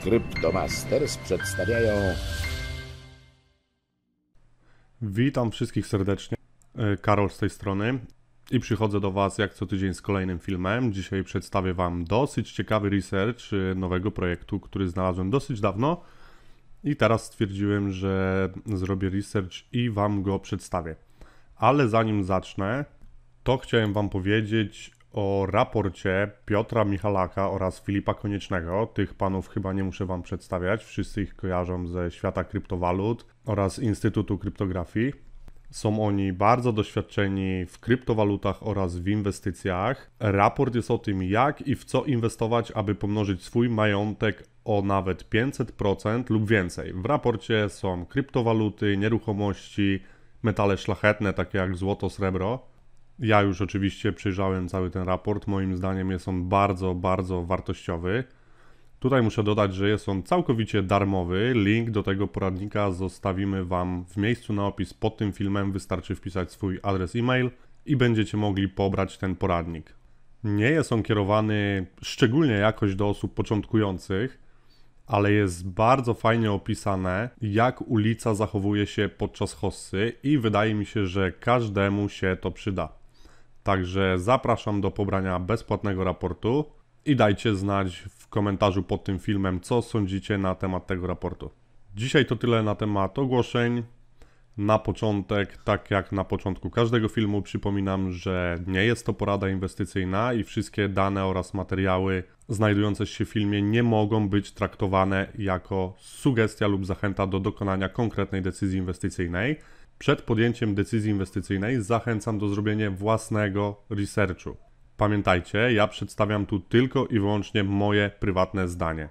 Cryptomasters przedstawiają. Witam wszystkich serdecznie. E, Karol z tej strony i przychodzę do Was jak co tydzień z kolejnym filmem. Dzisiaj przedstawię Wam dosyć ciekawy research e, nowego projektu, który znalazłem dosyć dawno i teraz stwierdziłem, że zrobię research i Wam go przedstawię. Ale zanim zacznę, to chciałem Wam powiedzieć o raporcie Piotra Michalaka oraz Filipa Koniecznego. Tych panów chyba nie muszę Wam przedstawiać, wszyscy ich kojarzą ze świata kryptowalut oraz Instytutu Kryptografii. Są oni bardzo doświadczeni w kryptowalutach oraz w inwestycjach. Raport jest o tym, jak i w co inwestować, aby pomnożyć swój majątek o nawet 500% lub więcej. W raporcie są kryptowaluty, nieruchomości, metale szlachetne, takie jak złoto, srebro, ja już oczywiście przyjrzałem cały ten raport. Moim zdaniem jest on bardzo, bardzo wartościowy. Tutaj muszę dodać, że jest on całkowicie darmowy. Link do tego poradnika zostawimy Wam w miejscu na opis pod tym filmem. Wystarczy wpisać swój adres e-mail i będziecie mogli pobrać ten poradnik. Nie jest on kierowany szczególnie jakoś do osób początkujących, ale jest bardzo fajnie opisane, jak ulica zachowuje się podczas hossy i wydaje mi się, że każdemu się to przyda. Także zapraszam do pobrania bezpłatnego raportu i dajcie znać w komentarzu pod tym filmem, co sądzicie na temat tego raportu. Dzisiaj to tyle na temat ogłoszeń. Na początek, tak jak na początku każdego filmu, przypominam, że nie jest to porada inwestycyjna i wszystkie dane oraz materiały znajdujące się w filmie nie mogą być traktowane jako sugestia lub zachęta do dokonania konkretnej decyzji inwestycyjnej. Przed podjęciem decyzji inwestycyjnej zachęcam do zrobienia własnego researchu. Pamiętajcie, ja przedstawiam tu tylko i wyłącznie moje prywatne zdanie.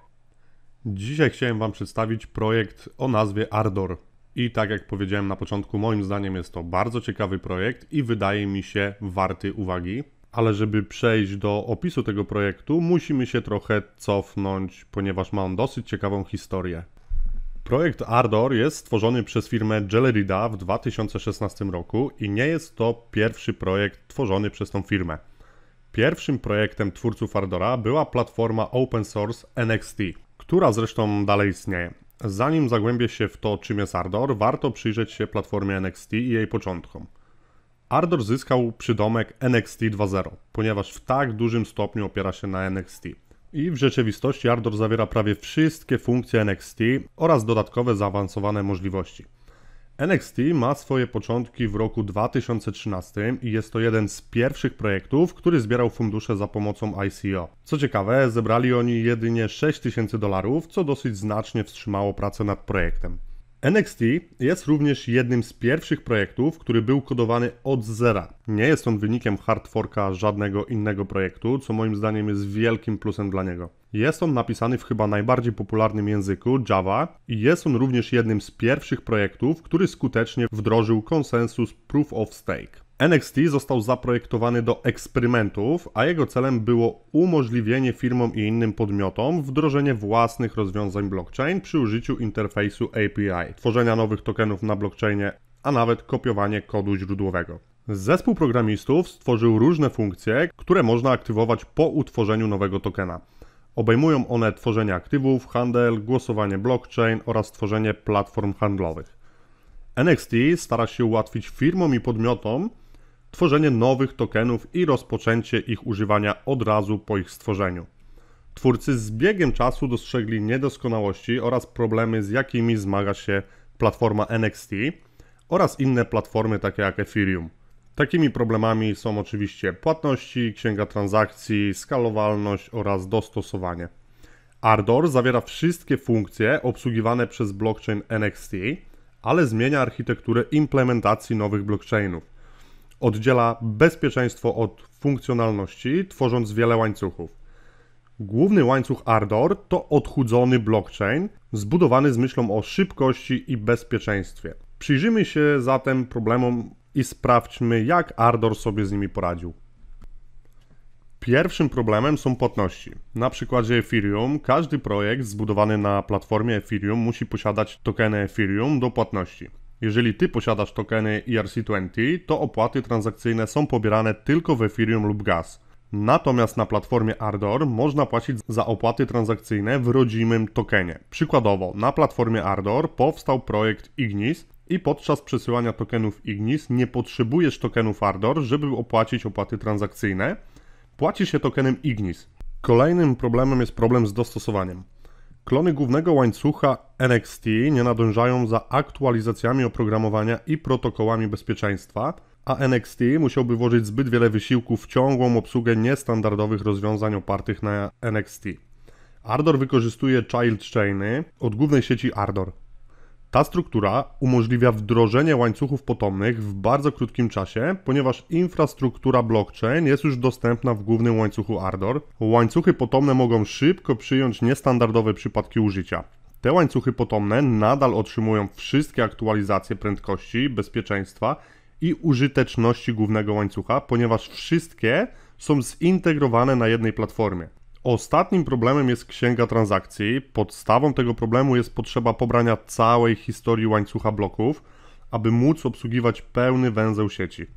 Dzisiaj chciałem Wam przedstawić projekt o nazwie Ardor. I tak jak powiedziałem na początku, moim zdaniem jest to bardzo ciekawy projekt i wydaje mi się warty uwagi. Ale żeby przejść do opisu tego projektu, musimy się trochę cofnąć, ponieważ ma on dosyć ciekawą historię. Projekt Ardor jest stworzony przez firmę Jellerida w 2016 roku i nie jest to pierwszy projekt tworzony przez tą firmę. Pierwszym projektem twórców Ardora była platforma open source NXT, która zresztą dalej istnieje. Zanim zagłębię się w to, czym jest Ardor, warto przyjrzeć się platformie NXT i jej początkom. Ardor zyskał przydomek NXT 2.0, ponieważ w tak dużym stopniu opiera się na NXT. I w rzeczywistości Ardor zawiera prawie wszystkie funkcje NXT oraz dodatkowe zaawansowane możliwości. NXT ma swoje początki w roku 2013 i jest to jeden z pierwszych projektów, który zbierał fundusze za pomocą ICO. Co ciekawe, zebrali oni jedynie 6000 dolarów, co dosyć znacznie wstrzymało pracę nad projektem. NXT jest również jednym z pierwszych projektów, który był kodowany od zera. Nie jest on wynikiem hardforka żadnego innego projektu, co moim zdaniem jest wielkim plusem dla niego. Jest on napisany w chyba najbardziej popularnym języku Java i jest on również jednym z pierwszych projektów, który skutecznie wdrożył konsensus Proof of Stake. NXT został zaprojektowany do eksperymentów, a jego celem było umożliwienie firmom i innym podmiotom wdrożenie własnych rozwiązań blockchain przy użyciu interfejsu API, tworzenia nowych tokenów na blockchainie, a nawet kopiowanie kodu źródłowego. Zespół programistów stworzył różne funkcje, które można aktywować po utworzeniu nowego tokena. Obejmują one tworzenie aktywów, handel, głosowanie blockchain oraz tworzenie platform handlowych. NXT stara się ułatwić firmom i podmiotom tworzenie nowych tokenów i rozpoczęcie ich używania od razu po ich stworzeniu. Twórcy z biegiem czasu dostrzegli niedoskonałości oraz problemy, z jakimi zmaga się platforma NXT oraz inne platformy takie jak Ethereum. Takimi problemami są oczywiście płatności, księga transakcji, skalowalność oraz dostosowanie. Ardor zawiera wszystkie funkcje obsługiwane przez blockchain NXT, ale zmienia architekturę implementacji nowych blockchainów oddziela bezpieczeństwo od funkcjonalności, tworząc wiele łańcuchów. Główny łańcuch Ardor to odchudzony blockchain, zbudowany z myślą o szybkości i bezpieczeństwie. Przyjrzymy się zatem problemom i sprawdźmy, jak Ardor sobie z nimi poradził. Pierwszym problemem są płatności. Na przykładzie Ethereum każdy projekt zbudowany na platformie Ethereum musi posiadać tokeny Ethereum do płatności. Jeżeli ty posiadasz tokeny ERC20, to opłaty transakcyjne są pobierane tylko w Ethereum lub GAS. Natomiast na platformie Ardor można płacić za opłaty transakcyjne w rodzimym tokenie. Przykładowo, na platformie Ardor powstał projekt Ignis i podczas przesyłania tokenów Ignis nie potrzebujesz tokenów Ardor, żeby opłacić opłaty transakcyjne. Płacisz się tokenem Ignis. Kolejnym problemem jest problem z dostosowaniem. Klony głównego łańcucha NXT nie nadążają za aktualizacjami oprogramowania i protokołami bezpieczeństwa, a NXT musiałby włożyć zbyt wiele wysiłku w ciągłą obsługę niestandardowych rozwiązań opartych na NXT. Ardor wykorzystuje child chainy od głównej sieci Ardor, ta struktura umożliwia wdrożenie łańcuchów potomnych w bardzo krótkim czasie, ponieważ infrastruktura blockchain jest już dostępna w głównym łańcuchu Ardor. Łańcuchy potomne mogą szybko przyjąć niestandardowe przypadki użycia. Te łańcuchy potomne nadal otrzymują wszystkie aktualizacje prędkości, bezpieczeństwa i użyteczności głównego łańcucha, ponieważ wszystkie są zintegrowane na jednej platformie. Ostatnim problemem jest księga transakcji. Podstawą tego problemu jest potrzeba pobrania całej historii łańcucha bloków, aby móc obsługiwać pełny węzeł sieci.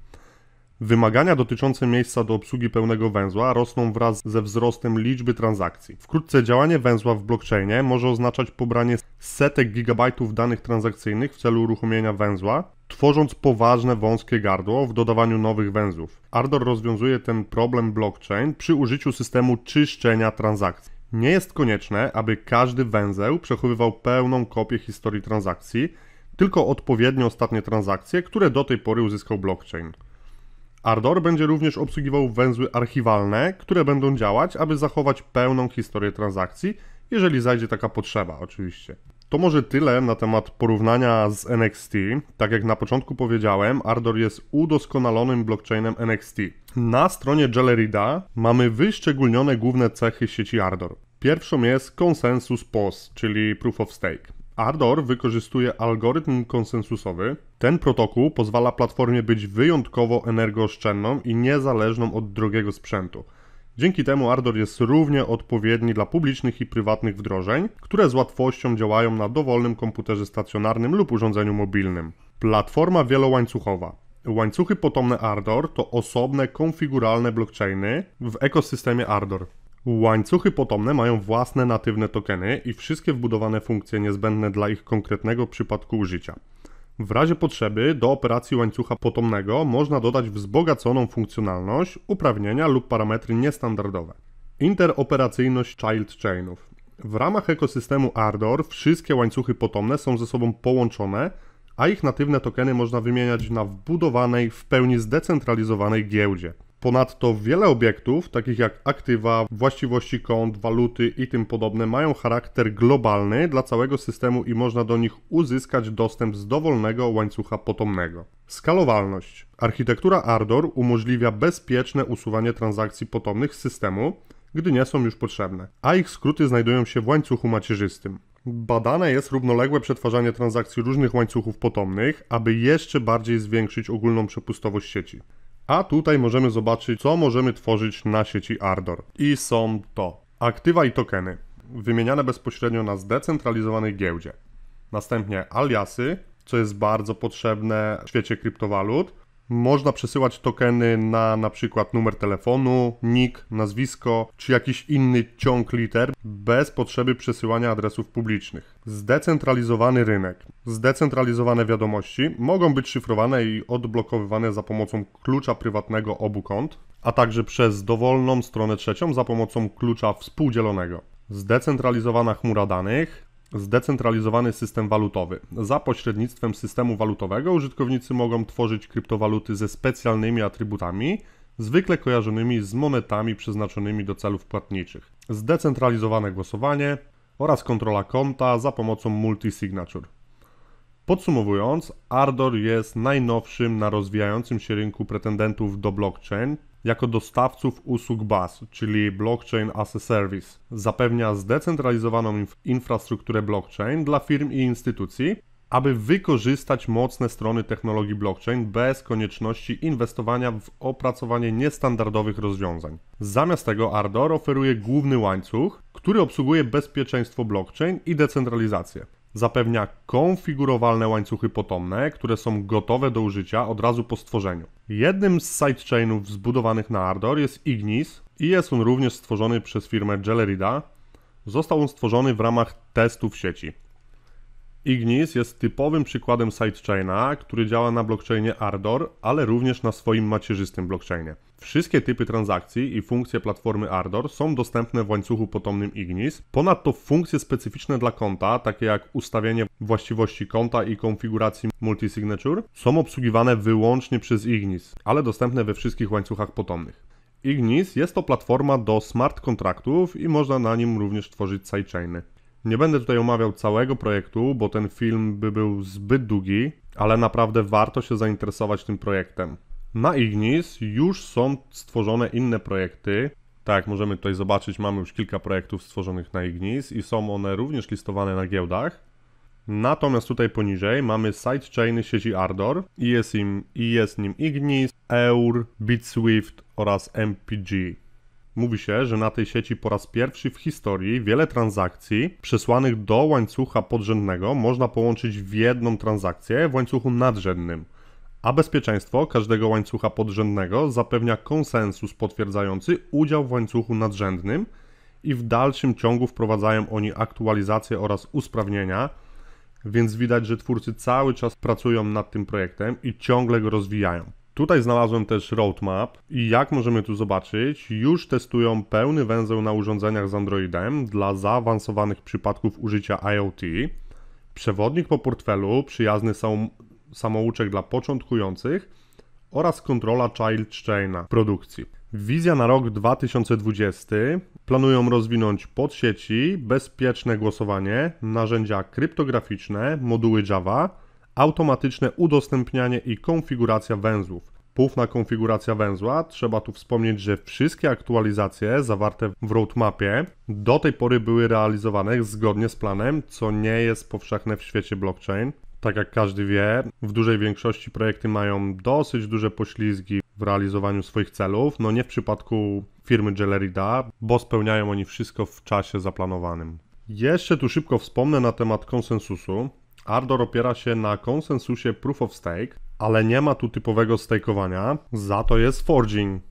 Wymagania dotyczące miejsca do obsługi pełnego węzła rosną wraz ze wzrostem liczby transakcji. Wkrótce działanie węzła w blockchainie może oznaczać pobranie setek gigabajtów danych transakcyjnych w celu uruchomienia węzła, tworząc poważne wąskie gardło w dodawaniu nowych węzłów. Ardor rozwiązuje ten problem blockchain przy użyciu systemu czyszczenia transakcji. Nie jest konieczne, aby każdy węzeł przechowywał pełną kopię historii transakcji, tylko odpowiednie ostatnie transakcje, które do tej pory uzyskał blockchain. Ardor będzie również obsługiwał węzły archiwalne, które będą działać, aby zachować pełną historię transakcji, jeżeli zajdzie taka potrzeba, oczywiście. To może tyle na temat porównania z NXT. Tak jak na początku powiedziałem, Ardor jest udoskonalonym blockchainem NXT. Na stronie Jellerida mamy wyszczególnione główne cechy sieci Ardor. Pierwszą jest konsensus POS, czyli Proof of Stake. Ardor wykorzystuje algorytm konsensusowy. Ten protokół pozwala platformie być wyjątkowo energooszczędną i niezależną od drogiego sprzętu. Dzięki temu Ardor jest równie odpowiedni dla publicznych i prywatnych wdrożeń, które z łatwością działają na dowolnym komputerze stacjonarnym lub urządzeniu mobilnym. Platforma wielołańcuchowa. Łańcuchy potomne Ardor to osobne konfiguralne blockchainy w ekosystemie Ardor. Łańcuchy potomne mają własne natywne tokeny i wszystkie wbudowane funkcje niezbędne dla ich konkretnego przypadku użycia. W razie potrzeby do operacji łańcucha potomnego można dodać wzbogaconą funkcjonalność, uprawnienia lub parametry niestandardowe. Interoperacyjność child chainów. W ramach ekosystemu Ardor wszystkie łańcuchy potomne są ze sobą połączone, a ich natywne tokeny można wymieniać na wbudowanej, w pełni zdecentralizowanej giełdzie. Ponadto wiele obiektów, takich jak aktywa, właściwości kont, waluty i tym podobne, mają charakter globalny dla całego systemu i można do nich uzyskać dostęp z dowolnego łańcucha potomnego. Skalowalność. Architektura Ardor umożliwia bezpieczne usuwanie transakcji potomnych z systemu, gdy nie są już potrzebne, a ich skróty znajdują się w łańcuchu macierzystym. Badane jest równoległe przetwarzanie transakcji różnych łańcuchów potomnych, aby jeszcze bardziej zwiększyć ogólną przepustowość sieci. A tutaj możemy zobaczyć, co możemy tworzyć na sieci Ardor. I są to aktywa i tokeny, wymieniane bezpośrednio na zdecentralizowanej giełdzie. Następnie aliasy, co jest bardzo potrzebne w świecie kryptowalut, można przesyłać tokeny na na przykład numer telefonu, nick, nazwisko czy jakiś inny ciąg liter bez potrzeby przesyłania adresów publicznych. Zdecentralizowany rynek. Zdecentralizowane wiadomości mogą być szyfrowane i odblokowywane za pomocą klucza prywatnego obu kont, a także przez dowolną stronę trzecią za pomocą klucza współdzielonego. Zdecentralizowana chmura danych zdecentralizowany system walutowy. Za pośrednictwem systemu walutowego użytkownicy mogą tworzyć kryptowaluty ze specjalnymi atrybutami, zwykle kojarzonymi z monetami przeznaczonymi do celów płatniczych. Zdecentralizowane głosowanie oraz kontrola konta za pomocą multisignature. Podsumowując, Ardor jest najnowszym na rozwijającym się rynku pretendentów do blockchain, jako dostawców usług BAS, czyli Blockchain as a Service. Zapewnia zdecentralizowaną inf infrastrukturę blockchain dla firm i instytucji, aby wykorzystać mocne strony technologii blockchain bez konieczności inwestowania w opracowanie niestandardowych rozwiązań. Zamiast tego Ardor oferuje główny łańcuch, który obsługuje bezpieczeństwo blockchain i decentralizację. Zapewnia konfigurowalne łańcuchy potomne, które są gotowe do użycia od razu po stworzeniu. Jednym z sidechainów zbudowanych na Ardor jest Ignis i jest on również stworzony przez firmę Jellerida. Został on stworzony w ramach testów sieci. Ignis jest typowym przykładem sidechaina, który działa na blockchainie Ardor, ale również na swoim macierzystym blockchainie. Wszystkie typy transakcji i funkcje platformy Ardor są dostępne w łańcuchu potomnym Ignis. Ponadto funkcje specyficzne dla konta, takie jak ustawienie właściwości konta i konfiguracji multisignature, są obsługiwane wyłącznie przez Ignis, ale dostępne we wszystkich łańcuchach potomnych. Ignis jest to platforma do smart kontraktów i można na nim również tworzyć sidechainy. Nie będę tutaj omawiał całego projektu, bo ten film by był zbyt długi, ale naprawdę warto się zainteresować tym projektem. Na Ignis już są stworzone inne projekty. Tak, możemy tutaj zobaczyć, mamy już kilka projektów stworzonych na Ignis i są one również listowane na giełdach. Natomiast tutaj poniżej mamy sidechainy sieci Ardor i jest, im, i jest nim Ignis, EUR, BitSwift oraz MPG. Mówi się, że na tej sieci po raz pierwszy w historii wiele transakcji przesłanych do łańcucha podrzędnego można połączyć w jedną transakcję w łańcuchu nadrzędnym. A bezpieczeństwo każdego łańcucha podrzędnego zapewnia konsensus potwierdzający udział w łańcuchu nadrzędnym i w dalszym ciągu wprowadzają oni aktualizacje oraz usprawnienia, więc widać, że twórcy cały czas pracują nad tym projektem i ciągle go rozwijają. Tutaj znalazłem też roadmap i jak możemy tu zobaczyć, już testują pełny węzeł na urządzeniach z Androidem dla zaawansowanych przypadków użycia IoT. Przewodnik po portfelu, przyjazny są samouczek dla początkujących oraz kontrola child chaina produkcji. Wizja na rok 2020 planują rozwinąć podsieci, bezpieczne głosowanie, narzędzia kryptograficzne, moduły Java, automatyczne udostępnianie i konfiguracja węzłów. Poufna konfiguracja węzła, trzeba tu wspomnieć, że wszystkie aktualizacje zawarte w roadmapie do tej pory były realizowane zgodnie z planem, co nie jest powszechne w świecie blockchain. Tak jak każdy wie, w dużej większości projekty mają dosyć duże poślizgi w realizowaniu swoich celów. No nie w przypadku firmy Gellerida, bo spełniają oni wszystko w czasie zaplanowanym. Jeszcze tu szybko wspomnę na temat konsensusu. Ardor opiera się na konsensusie proof of stake, ale nie ma tu typowego stakeowania, za to jest forging,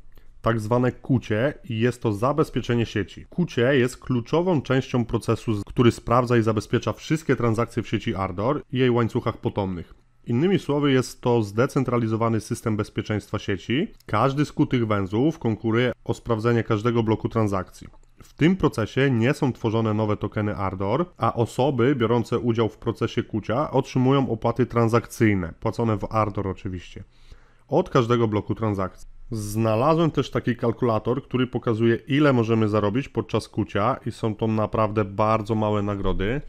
tak zwane kucie i jest to zabezpieczenie sieci. Kucie jest kluczową częścią procesu, który sprawdza i zabezpiecza wszystkie transakcje w sieci Ardor i jej łańcuchach potomnych. Innymi słowy, jest to zdecentralizowany system bezpieczeństwa sieci. Każdy z kutych węzłów konkuruje o sprawdzenie każdego bloku transakcji. W tym procesie nie są tworzone nowe tokeny Ardor, a osoby biorące udział w procesie kucia otrzymują opłaty transakcyjne, płacone w Ardor oczywiście, od każdego bloku transakcji. Znalazłem też taki kalkulator, który pokazuje ile możemy zarobić podczas kucia i są to naprawdę bardzo małe nagrody.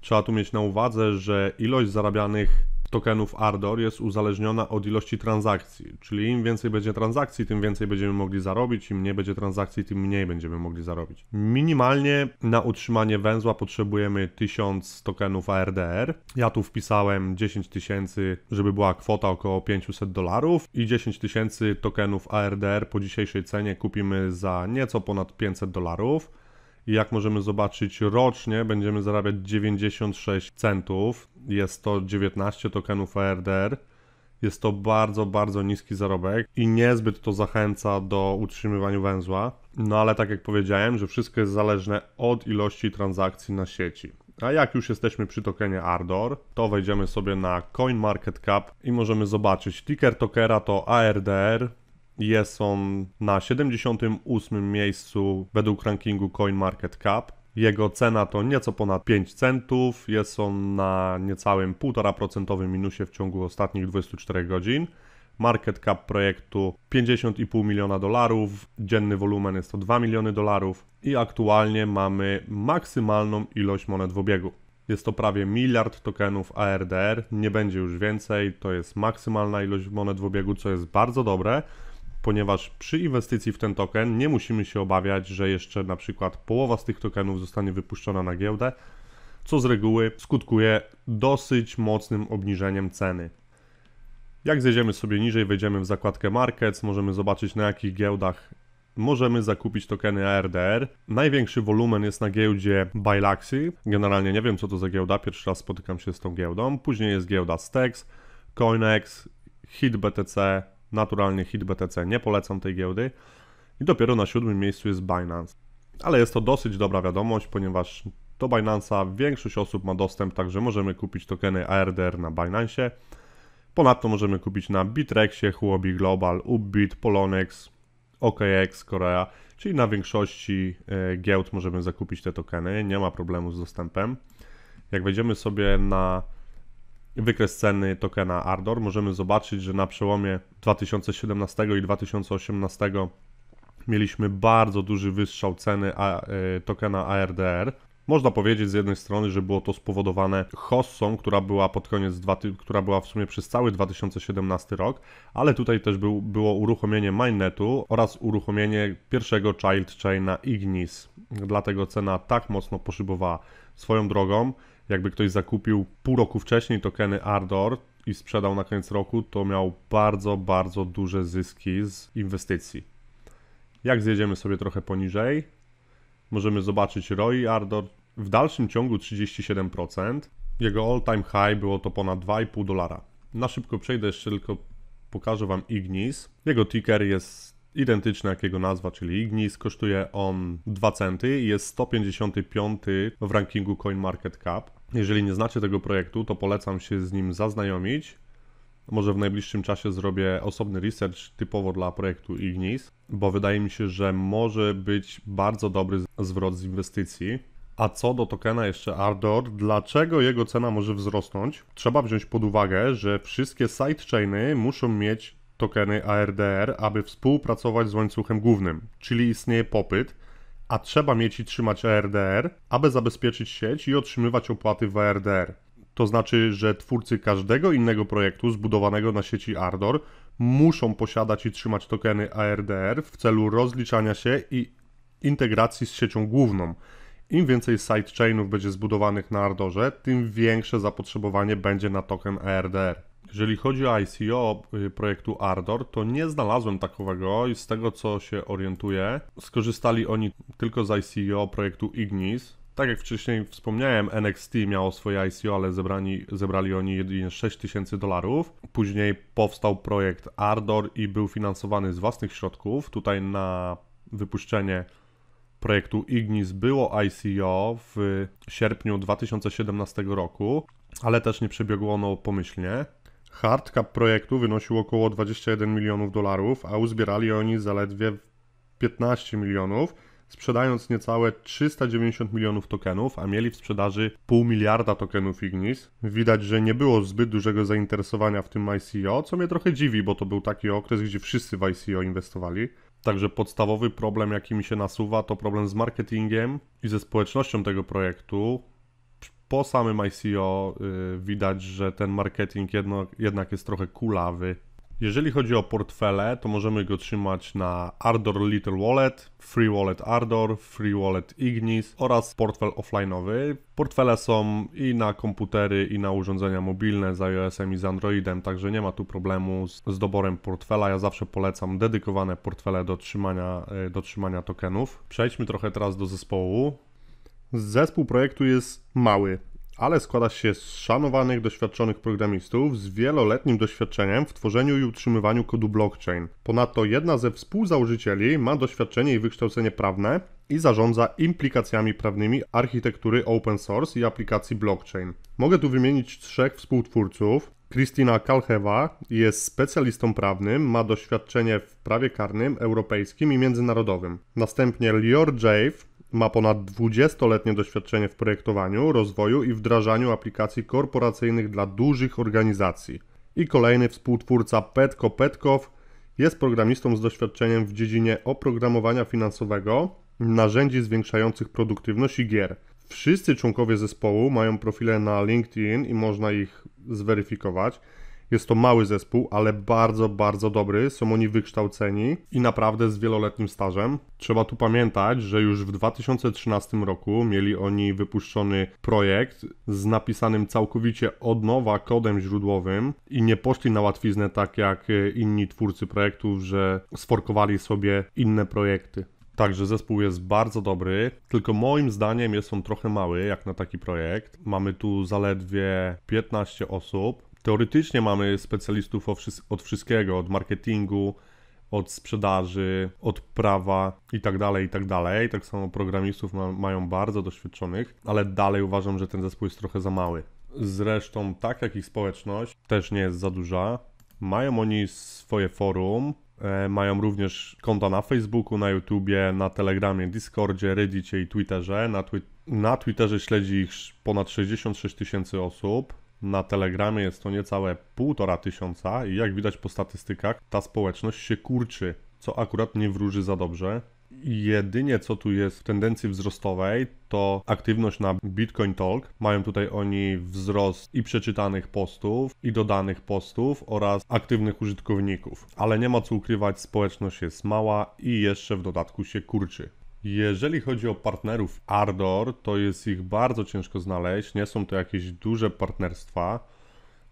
Trzeba tu mieć na uwadze, że ilość zarabianych tokenów Ardor jest uzależniona od ilości transakcji, czyli im więcej będzie transakcji, tym więcej będziemy mogli zarobić, im mniej będzie transakcji, tym mniej będziemy mogli zarobić. Minimalnie na utrzymanie węzła potrzebujemy 1000 tokenów ARDR. Ja tu wpisałem 10 tysięcy, żeby była kwota około 500 dolarów i 10 tysięcy tokenów ARDR po dzisiejszej cenie kupimy za nieco ponad 500 dolarów i jak możemy zobaczyć rocznie będziemy zarabiać 96 centów. Jest to 19 tokenów ARDR. Jest to bardzo, bardzo niski zarobek i niezbyt to zachęca do utrzymywania węzła. No ale tak jak powiedziałem, że wszystko jest zależne od ilości transakcji na sieci. A jak już jesteśmy przy tokenie Ardor, to wejdziemy sobie na CoinMarketCap i możemy zobaczyć ticker tokera to ARDR, jest on na 78 miejscu według rankingu CoinMarketCap. Jego cena to nieco ponad 5 centów, jest on na niecałym 1,5% minusie w ciągu ostatnich 24 godzin. Market cap projektu 50,5 miliona dolarów, dzienny wolumen jest to 2 miliony dolarów i aktualnie mamy maksymalną ilość monet w obiegu. Jest to prawie miliard tokenów ARDR, nie będzie już więcej, to jest maksymalna ilość monet w obiegu, co jest bardzo dobre ponieważ przy inwestycji w ten token nie musimy się obawiać, że jeszcze na przykład połowa z tych tokenów zostanie wypuszczona na giełdę, co z reguły skutkuje dosyć mocnym obniżeniem ceny. Jak zejdziemy sobie niżej, wejdziemy w zakładkę Markets, możemy zobaczyć na jakich giełdach możemy zakupić tokeny ARDR. Największy wolumen jest na giełdzie Bylaxy. Generalnie nie wiem co to za giełda, pierwszy raz spotykam się z tą giełdą. Później jest giełda Stex, CoinEx, HitBTC, naturalnie hit BTC. Nie polecam tej giełdy. I dopiero na siódmym miejscu jest Binance. Ale jest to dosyć dobra wiadomość, ponieważ do Binance'a większość osób ma dostęp, także możemy kupić tokeny ARDR na Binance. Ponadto możemy kupić na Bitrexie, Huobi Global, Upbit, Polonex, OKX, Korea, czyli na większości e, giełd możemy zakupić te tokeny, nie ma problemu z dostępem. Jak wejdziemy sobie na wykres ceny tokena Ardor, możemy zobaczyć, że na przełomie 2017 i 2018 mieliśmy bardzo duży wystrzał ceny e, tokena ARDR. Można powiedzieć z jednej strony, że było to spowodowane hossą, która była pod koniec, która była w sumie przez cały 2017 rok, ale tutaj też był, było uruchomienie mainnetu oraz uruchomienie pierwszego child chaina Ignis. Dlatego cena tak mocno poszybowała swoją drogą jakby ktoś zakupił pół roku wcześniej tokeny Ardor i sprzedał na koniec roku, to miał bardzo, bardzo duże zyski z inwestycji. Jak zjedziemy sobie trochę poniżej, możemy zobaczyć ROI Ardor w dalszym ciągu 37%. Jego all-time high było to ponad 2,5 dolara. Na szybko przejdę jeszcze tylko pokażę Wam Ignis. Jego ticker jest identyczny jak jego nazwa, czyli Ignis. Kosztuje on 2 centy i jest 155 w rankingu CoinMarketCap. Jeżeli nie znacie tego projektu, to polecam się z nim zaznajomić. Może w najbliższym czasie zrobię osobny research typowo dla projektu Ignis, bo wydaje mi się, że może być bardzo dobry zwrot z inwestycji. A co do tokena jeszcze Ardor, dlaczego jego cena może wzrosnąć? Trzeba wziąć pod uwagę, że wszystkie sidechainy muszą mieć tokeny ARDR, aby współpracować z łańcuchem głównym, czyli istnieje popyt, a trzeba mieć i trzymać ARDR, aby zabezpieczyć sieć i otrzymywać opłaty w ARDR. To znaczy, że twórcy każdego innego projektu zbudowanego na sieci Ardor muszą posiadać i trzymać tokeny ARDR w celu rozliczania się i integracji z siecią główną. Im więcej sidechainów będzie zbudowanych na Ardorze, tym większe zapotrzebowanie będzie na token ARDR. Jeżeli chodzi o ICO y, projektu Ardor, to nie znalazłem takowego i z tego co się orientuję, skorzystali oni tylko z ICO projektu Ignis. Tak jak wcześniej wspomniałem, NXT miało swoje ICO, ale zebrani, zebrali oni jedynie 6000 tysięcy dolarów. Później powstał projekt Ardor i był finansowany z własnych środków. Tutaj na wypuszczenie projektu Ignis było ICO w sierpniu 2017 roku, ale też nie przebiegło ono pomyślnie. Hard cap projektu wynosił około 21 milionów dolarów, a uzbierali oni zaledwie 15 milionów, sprzedając niecałe 390 milionów tokenów, a mieli w sprzedaży pół miliarda tokenów Ignis. Widać, że nie było zbyt dużego zainteresowania w tym ICO, co mnie trochę dziwi, bo to był taki okres, gdzie wszyscy w ICO inwestowali. Także podstawowy problem, jaki mi się nasuwa, to problem z marketingiem i ze społecznością tego projektu po samym ICO y, widać, że ten marketing jedno, jednak jest trochę kulawy. Jeżeli chodzi o portfele, to możemy go trzymać na Ardor Little Wallet, Free Wallet Ardor, Free Wallet Ignis oraz portfel offline'owy. Portfele są i na komputery, i na urządzenia mobilne z iOS-em i z Androidem, także nie ma tu problemu z, z, doborem portfela. Ja zawsze polecam dedykowane portfele do trzymania, y, do trzymania tokenów. Przejdźmy trochę teraz do zespołu. Zespół projektu jest mały, ale składa się z szanowanych, doświadczonych programistów z wieloletnim doświadczeniem w tworzeniu i utrzymywaniu kodu blockchain. Ponadto jedna ze współzałożycieli ma doświadczenie i wykształcenie prawne i zarządza implikacjami prawnymi architektury open source i aplikacji blockchain. Mogę tu wymienić trzech współtwórców. Kristina Kalchewa jest specjalistą prawnym, ma doświadczenie w prawie karnym, europejskim i międzynarodowym. Następnie Lior Jave ma ponad 20-letnie doświadczenie w projektowaniu, rozwoju i wdrażaniu aplikacji korporacyjnych dla dużych organizacji. I kolejny współtwórca Petko Petkow jest programistą z doświadczeniem w dziedzinie oprogramowania finansowego, narzędzi zwiększających produktywność i gier. Wszyscy członkowie zespołu mają profile na LinkedIn i można ich zweryfikować. Jest to mały zespół, ale bardzo, bardzo dobry. Są oni wykształceni i naprawdę z wieloletnim stażem. Trzeba tu pamiętać, że już w 2013 roku mieli oni wypuszczony projekt z napisanym całkowicie od nowa kodem źródłowym i nie poszli na łatwiznę tak jak e, inni twórcy projektów, że sforkowali sobie inne projekty. Także zespół jest bardzo dobry, tylko moim zdaniem jest on trochę mały jak na taki projekt. Mamy tu zaledwie 15 osób, Teoretycznie mamy specjalistów od wszystkiego, od marketingu, od sprzedaży, od prawa i tak dalej, i tak dalej. Tak samo programistów ma, mają bardzo doświadczonych, ale dalej uważam, że ten zespół jest trochę za mały. Zresztą, tak jak ich społeczność, też nie jest za duża. Mają oni swoje forum, e, mają również konta na Facebooku, na YouTubie, na Telegramie, Discordzie, Redditie i Twitterze. Na, twi na Twitterze śledzi ich ponad 66 tysięcy osób na Telegramie jest to niecałe półtora tysiąca i jak widać po statystykach, ta społeczność się kurczy, co akurat nie wróży za dobrze. Jedynie co tu jest w tendencji wzrostowej, to aktywność na Bitcoin Talk. Mają tutaj oni wzrost i przeczytanych postów, i dodanych postów oraz aktywnych użytkowników. Ale nie ma co ukrywać, społeczność jest mała i jeszcze w dodatku się kurczy. Jeżeli chodzi o partnerów Ardor, to jest ich bardzo ciężko znaleźć. Nie są to jakieś duże partnerstwa.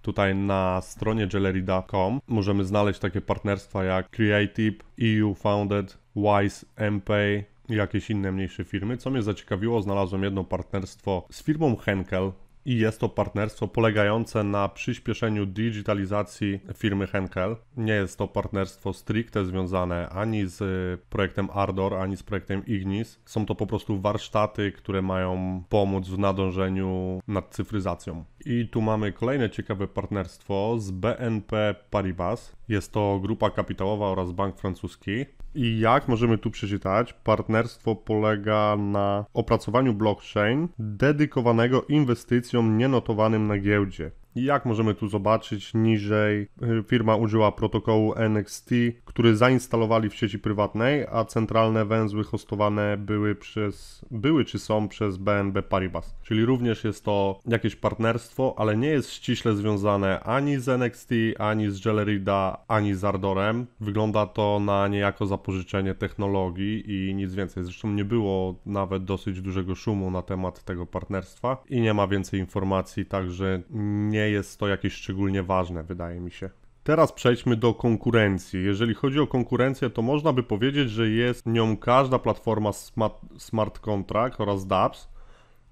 Tutaj na stronie jellery.com możemy znaleźć takie partnerstwa jak Creative, EU Founded, Wise, MPay, jakieś inne mniejsze firmy. Co mnie zaciekawiło, znalazłem jedno partnerstwo z firmą Henkel, i jest to partnerstwo polegające na przyspieszeniu digitalizacji firmy Henkel. Nie jest to partnerstwo stricte związane ani z y, projektem Ardor, ani z projektem Ignis. Są to po prostu warsztaty, które mają pomóc w nadążeniu nad cyfryzacją. I tu mamy kolejne ciekawe partnerstwo z BNP Paribas. Jest to grupa kapitałowa oraz bank francuski. I jak możemy tu przeczytać, partnerstwo polega na opracowaniu blockchain dedykowanego inwestycjom nienotowanym na giełdzie. Jak możemy tu zobaczyć niżej, y, firma użyła protokołu NXT, który zainstalowali w sieci prywatnej, a centralne węzły hostowane były przez, były czy są przez BNB Paribas. Czyli również jest to jakieś partnerstwo, ale nie jest ściśle związane ani z NXT, ani z Jellerida, ani z Ardorem. Wygląda to na niejako zapożyczenie technologii i nic więcej. Zresztą nie było nawet dosyć dużego szumu na temat tego partnerstwa i nie ma więcej informacji, także nie nie jest to jakieś szczególnie ważne, wydaje mi się. Teraz przejdźmy do konkurencji. Jeżeli chodzi o konkurencję, to można by powiedzieć, że jest nią każda platforma smart, smart contract oraz dApps,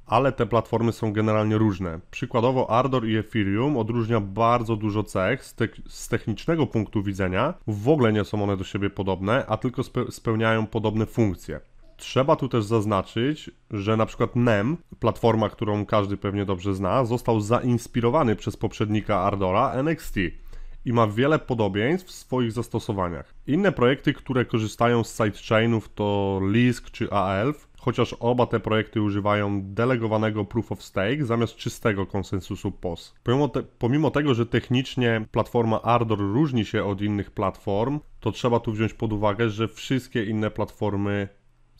ale te platformy są generalnie różne. Przykładowo Ardor i Ethereum odróżnia bardzo dużo cech. Z, te z technicznego punktu widzenia w ogóle nie są one do siebie podobne, a tylko spełniają podobne funkcje. Trzeba tu też zaznaczyć, że na przykład NEM, platforma, którą każdy pewnie dobrze zna, został zainspirowany przez poprzednika Ardora NXT i ma wiele podobieństw w swoich zastosowaniach. Inne projekty, które korzystają z sidechainów to Lisk czy AELF, chociaż oba te projekty używają delegowanego proof of stake zamiast czystego konsensusu POS. Pomimo, te, pomimo, tego, że technicznie platforma Ardor różni się od innych platform, to trzeba tu wziąć pod uwagę, że wszystkie inne platformy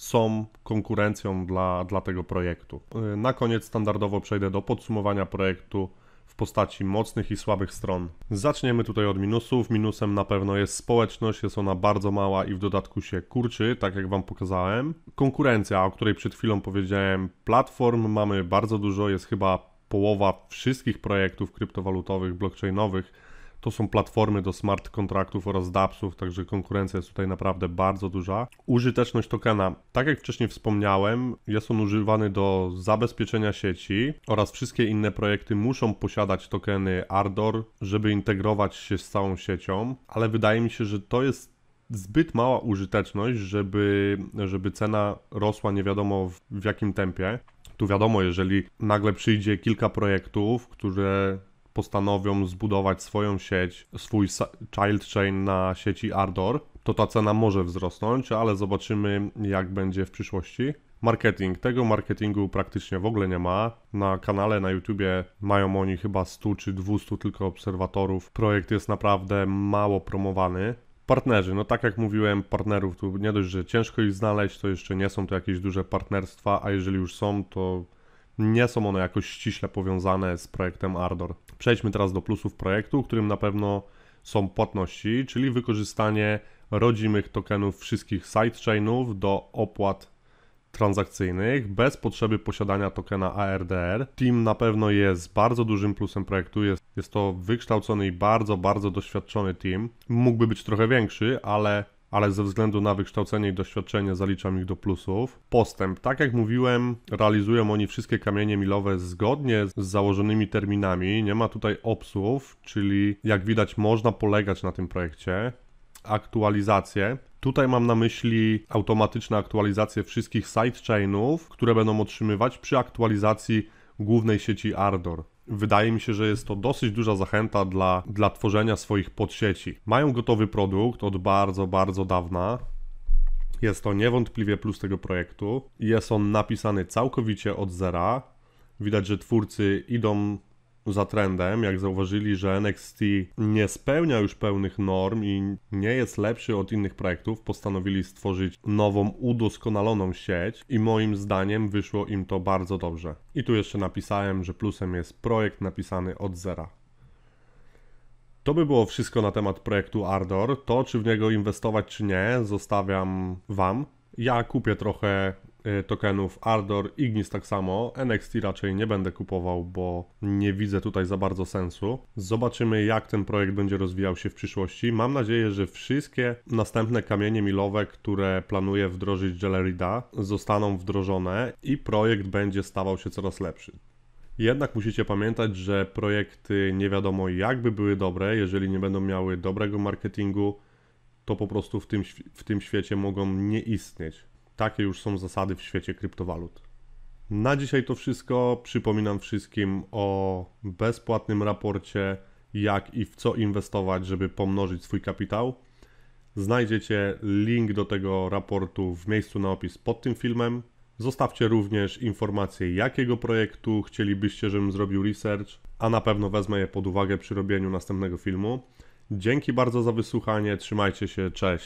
są konkurencją dla, dla tego projektu. Y, na koniec standardowo przejdę do podsumowania projektu w postaci mocnych i słabych stron. Zaczniemy tutaj od minusów. Minusem na pewno jest społeczność, jest ona bardzo mała i w dodatku się kurczy, tak jak Wam pokazałem. Konkurencja, o której przed chwilą powiedziałem, platform mamy bardzo dużo, jest chyba połowa wszystkich projektów kryptowalutowych, blockchainowych to są platformy do smart kontraktów oraz DAPSów, także konkurencja jest tutaj naprawdę bardzo duża. Użyteczność tokena, tak jak wcześniej wspomniałem, jest on używany do zabezpieczenia sieci oraz wszystkie inne projekty muszą posiadać tokeny Ardor, żeby integrować się z całą siecią, ale wydaje mi się, że to jest zbyt mała użyteczność, żeby, żeby cena rosła nie wiadomo w jakim tempie. Tu wiadomo, jeżeli nagle przyjdzie kilka projektów, które postanowią zbudować swoją sieć, swój child chain na sieci Ardor, to ta cena może wzrosnąć, ale zobaczymy jak będzie w przyszłości. Marketing. Tego marketingu praktycznie w ogóle nie ma. Na kanale na YouTubie mają oni chyba 100 czy 200 tylko obserwatorów. Projekt jest naprawdę mało promowany. Partnerzy, no tak jak mówiłem, partnerów tu nie dość, że ciężko ich znaleźć, to jeszcze nie są to jakieś duże partnerstwa, a jeżeli już są, to nie są one jakoś ściśle powiązane z projektem Ardor. Przejdźmy teraz do plusów projektu, którym na pewno są płatności, czyli wykorzystanie rodzimych tokenów wszystkich sidechainów do opłat transakcyjnych bez potrzeby posiadania tokena ARDR. Team na pewno jest bardzo dużym plusem projektu. Jest, jest to wykształcony i bardzo, bardzo doświadczony team. Mógłby być trochę większy, ale ale ze względu na wykształcenie i doświadczenie zaliczam ich do plusów. Postęp. Tak jak mówiłem, realizują oni wszystkie kamienie milowe zgodnie z założonymi terminami. Nie ma tutaj obsłów, czyli jak widać można polegać na tym projekcie. Aktualizacje. Tutaj mam na myśli automatyczne aktualizacje wszystkich sidechainów, które będą otrzymywać przy aktualizacji głównej sieci Ardor. Wydaje mi się, że jest to dosyć duża zachęta dla, dla tworzenia swoich podsieci. Mają gotowy produkt od bardzo, bardzo dawna. Jest to niewątpliwie plus tego projektu. Jest on napisany całkowicie od zera. Widać, że twórcy idą za trendem, jak zauważyli, że NXT nie spełnia już pełnych norm i nie jest lepszy od innych projektów, postanowili stworzyć nową, udoskonaloną sieć i moim zdaniem wyszło im to bardzo dobrze. I tu jeszcze napisałem, że plusem jest projekt napisany od zera. To by było wszystko na temat projektu Ardor. To, czy w niego inwestować, czy nie, zostawiam Wam. Ja kupię trochę Y, tokenów, Ardor, Ignis tak samo, NXT raczej nie będę kupował, bo nie widzę tutaj za bardzo sensu. Zobaczymy jak ten projekt będzie rozwijał się w przyszłości. Mam nadzieję, że wszystkie następne kamienie milowe, które planuje wdrożyć Jellerida zostaną wdrożone i projekt będzie stawał się coraz lepszy. Jednak musicie pamiętać, że projekty nie wiadomo jakby były dobre, jeżeli nie będą miały dobrego marketingu, to po prostu w tym, w tym świecie mogą nie istnieć. Takie już są zasady w świecie kryptowalut. Na dzisiaj to wszystko. Przypominam wszystkim o bezpłatnym raporcie, jak i w co inwestować, żeby pomnożyć swój kapitał. Znajdziecie link do tego raportu w miejscu na opis pod tym filmem. Zostawcie również informacje, jakiego projektu chcielibyście, żebym zrobił research, a na pewno wezmę je pod uwagę przy robieniu następnego filmu. Dzięki bardzo za wysłuchanie, trzymajcie się, cześć.